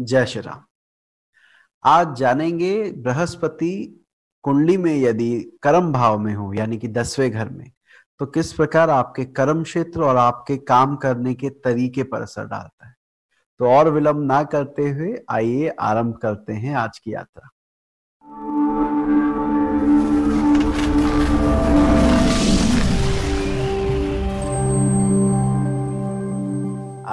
जय श्री राम आज जानेंगे बृहस्पति कुंडली में यदि कर्म भाव में हो यानी कि दसवें घर में तो किस प्रकार आपके कर्म क्षेत्र और आपके काम करने के तरीके पर असर डालता है तो और विलंब ना करते हुए आइए आरंभ करते हैं आज की यात्रा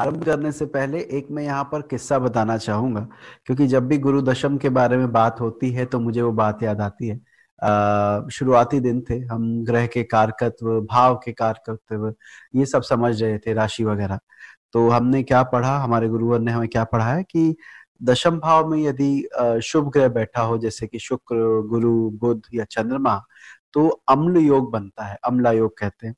आरंभ करने से पहले एक मैं यहाँ पर किस्सा बताना चाहूंगा क्योंकि जब भी गुरु दशम के बारे में बात होती है तो मुझे वो बात याद आती है शुरुआती दिन थे हम ग्रह के कारकत्व भाव के कारकत्व ये सब समझ रहे थे राशि वगैरह तो हमने क्या पढ़ा हमारे गुरुवर ने हमें क्या पढ़ा है कि दशम भाव में यदि शुभ ग्रह बैठा हो जैसे कि शुक्र गुरु बुध या चंद्रमा तो अम्ल योग बनता है अम्ला योग कहते हैं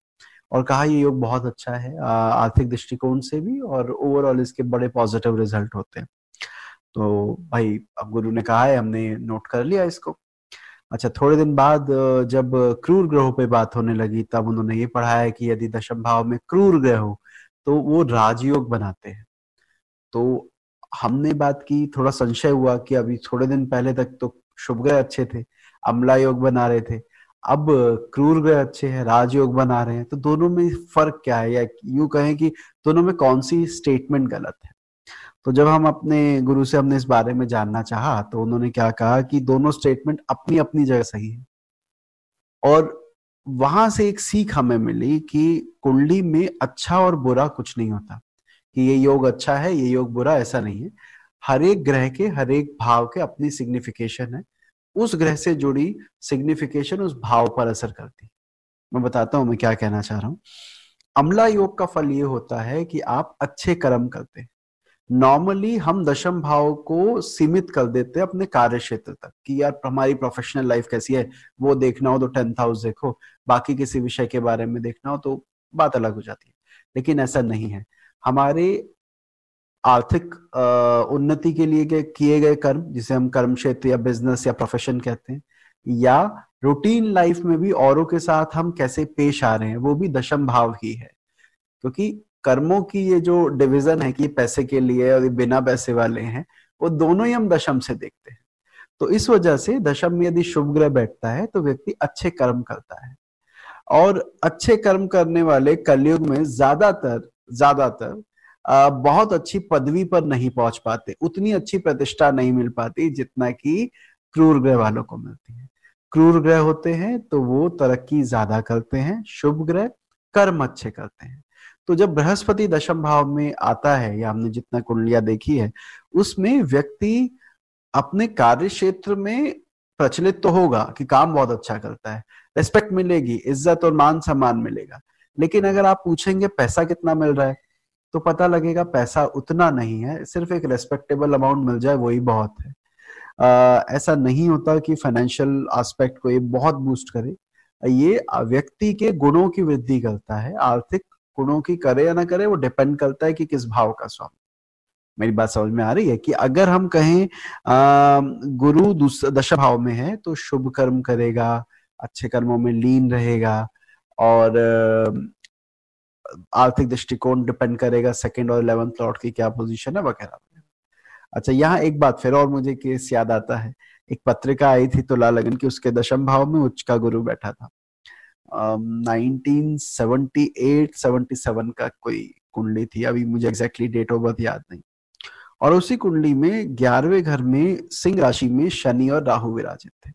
और कहा ये योग बहुत अच्छा है आर्थिक दृष्टिकोण से भी और ओवरऑल इसके बड़े पॉजिटिव रिजल्ट होते हैं तो भाई अब गुरु ने कहा है हमने नोट कर लिया इसको अच्छा थोड़े दिन बाद जब क्रूर ग्रहों पे बात होने लगी तब उन्होंने ये पढ़ाया कि यदि दशम भाव में क्रूर ग्रह हो तो वो राजयोग बनाते हैं तो हमने बात की थोड़ा संशय हुआ कि अभी थोड़े दिन पहले तक तो शुभ ग्रह अच्छे थे अमला योग बना रहे थे अब क्रूर ग्रह अच्छे हैं राजयोग बना रहे हैं तो दोनों में फर्क क्या है या यू कहें कि दोनों में कौन सी स्टेटमेंट गलत है तो जब हम अपने गुरु से हमने इस बारे में जानना चाहा तो उन्होंने क्या कहा कि दोनों स्टेटमेंट अपनी अपनी जगह सही है और वहां से एक सीख हमें मिली कि कुंडली में अच्छा और बुरा कुछ नहीं होता कि ये योग अच्छा है ये योग बुरा ऐसा नहीं है हर एक ग्रह के हर एक भाव के अपनी सिग्निफिकेशन है उस ग्रह से जुड़ी सिग्निफिकेशन उस भाव पर असर करती मैं बताता हूं मैं क्या कहना चाह रहा हूं अमला योग का फल ये होता है कि आप अच्छे कर्म करते हैं नॉर्मली हम दशम भाव को सीमित कर देते हैं अपने कार्य क्षेत्र तक कि यार हमारी प्रोफेशनल लाइफ कैसी है वो देखना हो तो टेंथ हाउस देखो बाकी किसी विषय के बारे में देखना हो तो बात अलग हो जाती है लेकिन ऐसा नहीं है हमारे आर्थिक उन्नति के लिए किए गए कर्म जिसे हम कर्म क्षेत्र या बिजनेस या प्रोफेशन कहते हैं या रूटीन लाइफ में भी औरों के साथ हम कैसे पेश आ रहे हैं वो भी दशम भाव ही है क्योंकि कर्मों की ये जो डिविजन है कि पैसे के लिए और बिना पैसे वाले हैं वो दोनों ही हम दशम से देखते हैं तो इस वजह से दशम में यदि शुभ ग्रह बैठता है तो व्यक्ति अच्छे कर्म करता है और अच्छे कर्म करने वाले कलयुग में ज्यादातर ज्यादातर बहुत अच्छी पदवी पर नहीं पहुंच पाते उतनी अच्छी प्रतिष्ठा नहीं मिल पाती जितना कि क्रूर ग्रह वालों को मिलती है क्रूर ग्रह होते हैं तो वो तरक्की ज्यादा करते हैं शुभ ग्रह कर्म अच्छे करते हैं तो जब बृहस्पति दशम भाव में आता है या हमने जितना कुंडलियां देखी है उसमें व्यक्ति अपने कार्य क्षेत्र में प्रचलित तो होगा कि काम बहुत अच्छा करता है रेस्पेक्ट मिलेगी इज्जत और मान सम्मान मिलेगा लेकिन अगर आप पूछेंगे पैसा कितना मिल रहा है तो पता लगेगा पैसा उतना नहीं है सिर्फ एक रेस्पेक्टेबल अमाउंट मिल जाए वही बहुत है आ, ऐसा नहीं होता कि फाइनेंशियल एस्पेक्ट को ये बहुत बूस्ट करे ये व्यक्ति के गुणों की वृद्धि करता है आर्थिक गुणों की करे या ना करे वो डिपेंड करता है कि किस भाव का स्वामी मेरी बात समझ में आ रही है कि अगर हम कहें आ, गुरु दशा भाव में है तो शुभ कर्म करेगा अच्छे कर्मों में लीन रहेगा और आर्थिक दृष्टिकोण डिपेंड करेगा सेकंड और इलेवेंथ लॉर्ड की क्या पोजीशन है वगैरह अच्छा यहाँ एक बात फिर और मुझे केस याद आता है एक पत्रिका आई थी तो लाल लगन की उसके दशम भाव में उच्च का गुरु बैठा था नाइनटीन सेवेंटी एट का कोई कुंडली थी अभी मुझे एग्जैक्टली डेट ऑफ बर्थ याद नहीं और उसी कुंडली में ग्यारहवें घर में सिंह राशि में शनि और राहु विराजित थे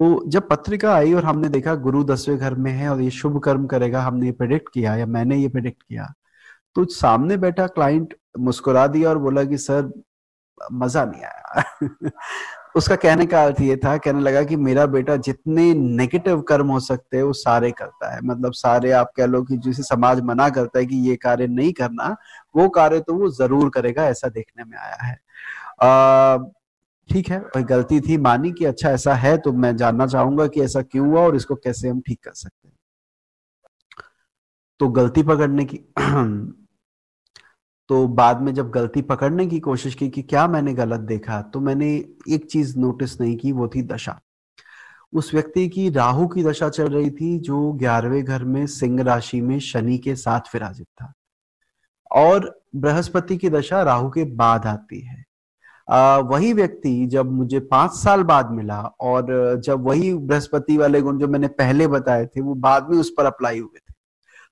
तो जब पत्रिका आई और हमने देखा गुरु दसवें घर में है और ये शुभ कर्म करेगा हमने ये प्रेडिक्ट किया या मैंने ये प्रेडिक्ट किया तो सामने बैठा क्लाइंट मुस्कुरा दिया और बोला कि सर मजा नहीं आया उसका कहने का अर्थ ये था कहने लगा कि मेरा बेटा जितने नेगेटिव कर्म हो सकते हैं वो सारे करता है मतलब सारे आप कह लो कि जिसे समाज मना करता है कि ये कार्य नहीं करना वो कार्य तो वो जरूर करेगा ऐसा देखने में आया है अः ठीक है कोई गलती थी मानी कि अच्छा ऐसा है तो मैं जानना चाहूंगा कि ऐसा क्यों हुआ और इसको कैसे हम ठीक कर सकते हैं तो गलती पकड़ने की तो बाद में जब गलती पकड़ने की कोशिश की कि क्या मैंने गलत देखा तो मैंने एक चीज नोटिस नहीं की वो थी दशा उस व्यक्ति की राहु की दशा चल रही थी जो ग्यारहवें घर में सिंह राशि में शनि के साथ विराजित था और बृहस्पति की दशा राहु के बाद आती है आ, वही व्यक्ति जब मुझे पांच साल बाद मिला और जब वही बृहस्पति वाले गुण जो मैंने पहले बताए थे वो बाद में उस पर अप्लाई हुए थे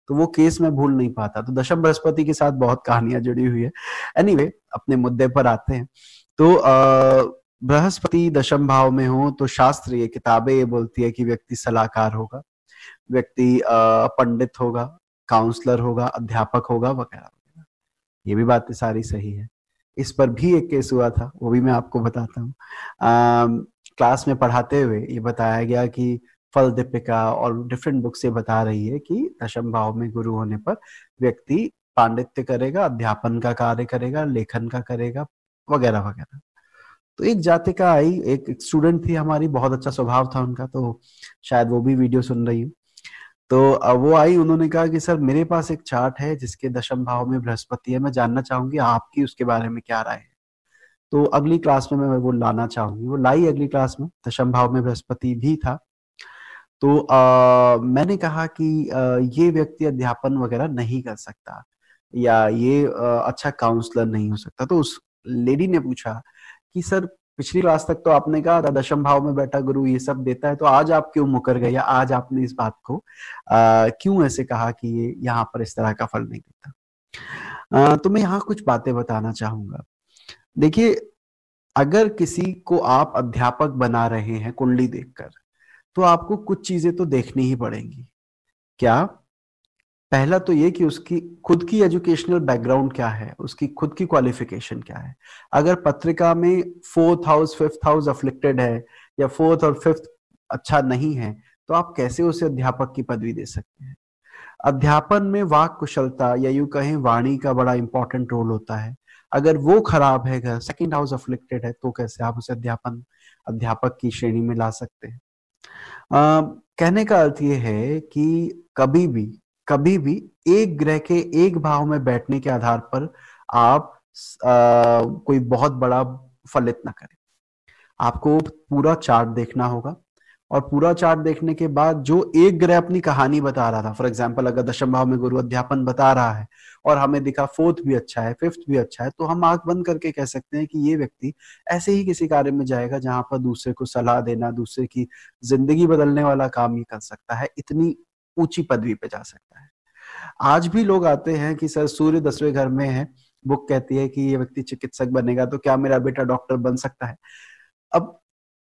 तो वो केस मैं भूल नहीं पाता तो दशम बृहस्पति के साथ बहुत कहानियां जुड़ी हुई है एनीवे anyway, अपने मुद्दे पर आते हैं तो बृहस्पति दशम भाव में हो तो शास्त्र ये किताबें ये बोलती है कि व्यक्ति सलाहकार होगा व्यक्ति पंडित होगा काउंसलर होगा अध्यापक होगा वगैरह वगैरह ये भी बातें सारी सही है इस पर भी एक केस हुआ था वो भी मैं आपको बताता हूँ क्लास में पढ़ाते हुए ये बताया गया कि फल दीपिका और डिफरेंट बुक्स से बता रही है कि दशम भाव में गुरु होने पर व्यक्ति पांडित्य करेगा अध्यापन का कार्य करेगा लेखन का करेगा वगैरह वगैरह तो एक जाति का आई एक स्टूडेंट थी हमारी बहुत अच्छा स्वभाव था उनका तो शायद वो भी वीडियो सुन रही हूँ तो अब वो आई उन्होंने कहा कि सर मेरे पास एक चार्ट है जिसके दशम भाव में बृहस्पति है मैं जानना चाहूंगी आपकी उसके बारे में क्या राय है तो अगली क्लास में मैं वो लाना चाहूंगी वो लाई अगली क्लास में दशम भाव में बृहस्पति भी था तो आ, मैंने कहा कि आ, ये व्यक्ति अध्यापन वगैरह नहीं कर सकता या ये आ, अच्छा काउंसलर नहीं हो सकता तो उस लेडी ने पूछा कि सर पिछली क्लास तक तो आपने कहा था दशम भाव में बैठा गुरु ये सब देता है तो आज आप क्यों मुकर गए या आज आपने इस बात को क्यों ऐसे कहा कि ये यहाँ पर इस तरह का फल नहीं देता तो मैं यहाँ कुछ बातें बताना चाहूंगा देखिए अगर किसी को आप अध्यापक बना रहे हैं कुंडली देखकर तो आपको कुछ चीजें तो देखनी ही पड़ेंगी क्या पहला तो ये कि उसकी खुद की एजुकेशनल बैकग्राउंड क्या है उसकी खुद की क्वालिफिकेशन क्या है अगर पत्रिका में fourth house fifth house afflicted है या फोर्थ और फिफ्थ अच्छा नहीं है तो आप कैसे उसे अध्यापक की पदवी दे सकते हैं अध्यापन में वाक कुशलता या यू कहें वाणी का बड़ा इंपॉर्टेंट रोल होता है अगर वो खराब है घर सेकेंड हाउस अफ्लिक्टेड है तो कैसे आप उसे अध्यापन अध्यापक की श्रेणी में ला सकते हैं कहने का अर्थ ये है कि कभी भी कभी भी एक ग्रह के एक भाव में बैठने के आधार पर आप आ, कोई बहुत बड़ा फलित ना करें आपको पूरा चार्ट देखना होगा और पूरा चार्ट देखने के बाद जो एक ग्रह अपनी कहानी बता रहा था फॉर एग्जाम्पल अगर दशम भाव में गुरु अध्यापन बता रहा है और हमें दिखा फोर्थ भी अच्छा है फिफ्थ भी अच्छा है तो हम आंख बंद करके कह सकते हैं कि ये व्यक्ति ऐसे ही किसी कार्य में जाएगा जहां पर दूसरे को सलाह देना दूसरे की जिंदगी बदलने वाला काम ही कर सकता है इतनी ऊंची पदवी पे जा सकता है आज भी लोग आते हैं कि सर सूर्य दसवें घर में है बुक कहती है कि ये व्यक्ति चिकित्सक बनेगा तो क्या मेरा बेटा डॉक्टर बन सकता है अब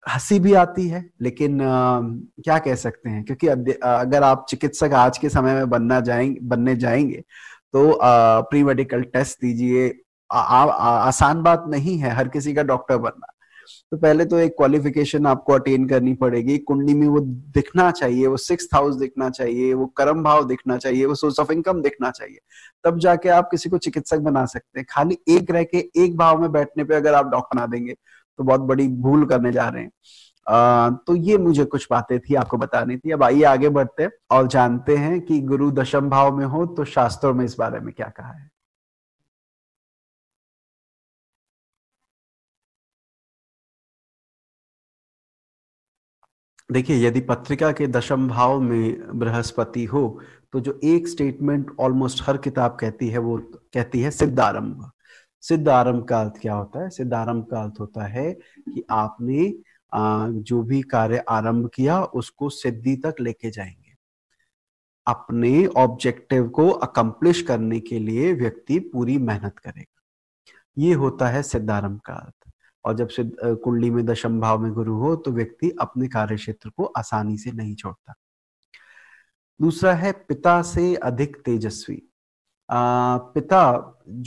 हंसी भी आती है लेकिन आ, क्या कह सकते हैं क्योंकि अगर आप चिकित्सक आज के समय में बनना जाएंगे बनने जाएंगे तो प्री मेडिकल टेस्ट दीजिए आसान बात नहीं है हर किसी का डॉक्टर बनना तो पहले तो एक क्वालिफिकेशन आपको अटेन करनी पड़ेगी कुंडली में वो दिखना चाहिए वो सिक्स हाउस दिखना चाहिए वो कर्म भाव दिखना चाहिए वो सोर्स ऑफ इनकम दिखना चाहिए तब जाके आप किसी को चिकित्सक बना सकते हैं खाली एक रह के एक भाव में बैठने पर अगर आप डॉक्टर बना देंगे तो बहुत बड़ी भूल करने जा रहे हैं आ, तो ये मुझे कुछ बातें थी आपको बतानी थी अब आइए आगे बढ़ते और जानते हैं कि गुरु दशम भाव में हो तो शास्त्रों में इस बारे में क्या कहा है देखिए यदि पत्रिका के दशम भाव में बृहस्पति हो तो जो एक स्टेटमेंट ऑलमोस्ट हर किताब कहती है वो कहती है सिद्धारंभ सिद्धारंभ का अर्थ क्या होता है सिद्धारंभ का अर्थ होता है कि आपने जो भी कार्य आरंभ किया उसको सिद्धि तक लेके जाएंगे अपने ऑब्जेक्टिव को अकम्प्लिश करने के लिए व्यक्ति पूरी मेहनत करेगा ये होता है सिद्धारंभ का अर्थ और जब से कुंडली में दशम भाव में गुरु हो तो व्यक्ति अपने कार्य क्षेत्र को आसानी से नहीं छोड़ता दूसरा है पिता से अधिक तेजस्वी आ, पिता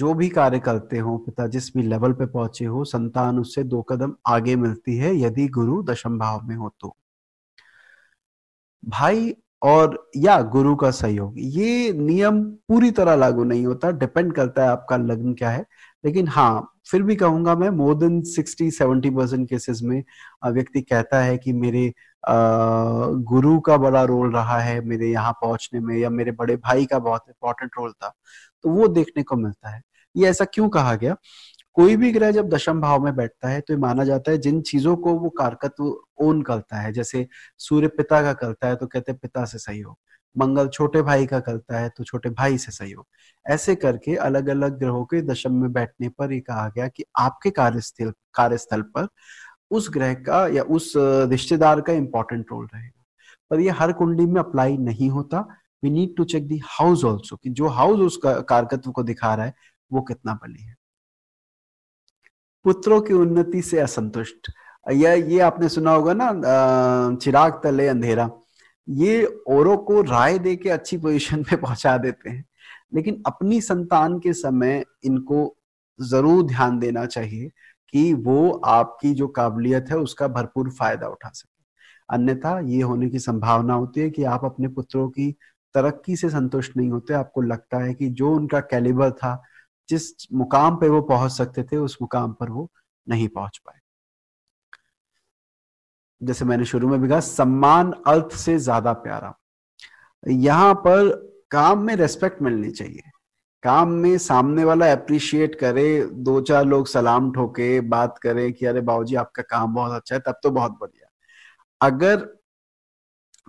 जो भी कार्य करते हो पिता जिस भी लेवल पे पहुंचे हो संतान उससे दो कदम आगे मिलती है यदि गुरु दशम भाव में हो तो भाई और या गुरु का सहयोग ये नियम पूरी तरह लागू नहीं होता डिपेंड करता है आपका लग्न क्या है लेकिन हाँ फिर भी कहूंगा मैं more than sixty seventy percent cases में व्यक्ति कहता है कि मेरे आ, गुरु का बड़ा रोल रहा है मेरे यहाँ पहुंचने में या मेरे बड़े भाई का बहुत इंपॉर्टेंट रोल था तो वो देखने को मिलता है ये ऐसा क्यों कहा गया कोई भी ग्रह जब दशम भाव में बैठता है तो ये माना जाता है जिन चीजों को वो कारकत्व ओन करता है जैसे सूर्य पिता का करता है तो कहते हैं पिता से सहयोग मंगल छोटे भाई का करता है तो छोटे भाई से सहयोग ऐसे करके अलग अलग ग्रहों के दशम में बैठने पर ये कहा गया कि आपके कार्यस्थल कार्यस्थल पर उस ग्रह का या उस रिश्तेदार का इंपॉर्टेंट रोल रहेगा पर ये हर कुंडली में अप्लाई नहीं होता we need to check the house also कि जो हाउस उस कारकत्व को दिखा रहा है वो कितना बली है पुत्रों की उन्नति से असंतुष्ट या ये आपने सुना होगा ना चिराग तले अंधेरा ये औरों को राय दे के अच्छी पोजीशन पे पहुंचा देते हैं लेकिन अपनी संतान के समय इनको जरूर ध्यान देना चाहिए कि वो आपकी जो काबिलियत है उसका भरपूर फायदा उठा सके अन्यथा ये होने की संभावना होती है कि आप अपने पुत्रों की तरक्की से संतुष्ट नहीं होते आपको लगता है कि जो उनका कैलिबर था जिस मुकाम पे वो पहुंच सकते थे उस मुकाम पर वो नहीं पहुंच पाए जैसे मैंने शुरू में भी कहा सम्मान अर्थ से ज्यादा प्यारा यहां पर काम में रेस्पेक्ट मिलनी चाहिए काम में सामने वाला अप्रिशिएट करे दो चार लोग सलाम ठोके बात करे कि अरे बाबूजी आपका काम बहुत अच्छा है तब तो बहुत बढ़िया अगर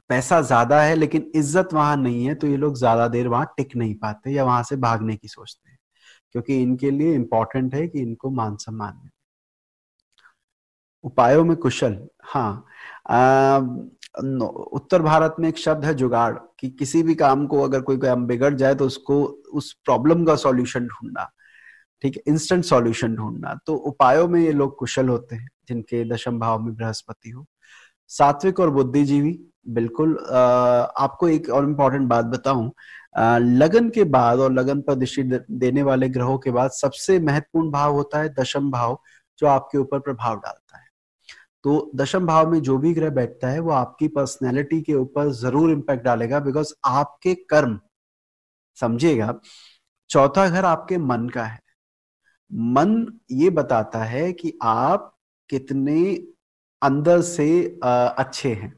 पैसा ज्यादा है लेकिन इज्जत वहां नहीं है तो ये लोग ज्यादा देर वहां टिक नहीं पाते या वहां से भागने की सोचते क्योंकि इनके लिए इंपॉर्टेंट है कि इनको मान सम्मान मिले उपायों में कुशल हाँ आ, उत्तर भारत में एक शब्द है जुगाड़ कि किसी भी काम को अगर कोई काम बिगड़ जाए तो उसको उस प्रॉब्लम का सॉल्यूशन ढूंढना ठीक है इंस्टेंट सॉल्यूशन ढूंढना तो उपायों में ये लोग कुशल होते हैं जिनके दशम भाव में बृहस्पति हो सात्विक और बुद्धिजीवी बिल्कुल आ, आपको एक और इम्पोर्टेंट बात बताऊं लगन के बाद और लगन पर दृष्टि देने वाले ग्रहों के बाद सबसे महत्वपूर्ण भाव होता है दशम भाव जो आपके ऊपर प्रभाव डालता है तो दशम भाव में जो भी ग्रह बैठता है वो आपकी पर्सनैलिटी के ऊपर जरूर इम्पैक्ट डालेगा बिकॉज आपके कर्म समझिएगा चौथा घर आपके मन का है मन ये बताता है कि आप कितने अंदर से अच्छे हैं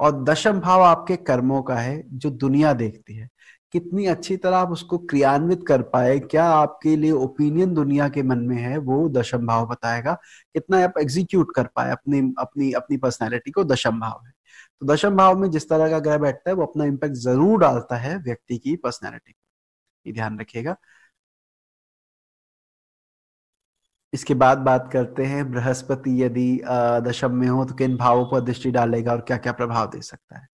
और दशम भाव आपके कर्मों का है जो दुनिया देखती है कितनी अच्छी तरह आप उसको क्रियान्वित कर पाए क्या आपके लिए ओपिनियन दुनिया के मन में है वो दशम भाव बताएगा कितना आप एग्जीक्यूट कर पाए अपनी अपनी अपनी पर्सनैलिटी को दशम भाव है तो दशम भाव में जिस तरह का ग्रह बैठता है वो अपना इम्पैक्ट जरूर डालता है व्यक्ति की पर्सनैलिटी ये ध्यान रखिएगा इसके बाद बात करते हैं बृहस्पति यदि दशम में हो तो किन भावों पर दृष्टि डालेगा और क्या क्या प्रभाव दे सकता है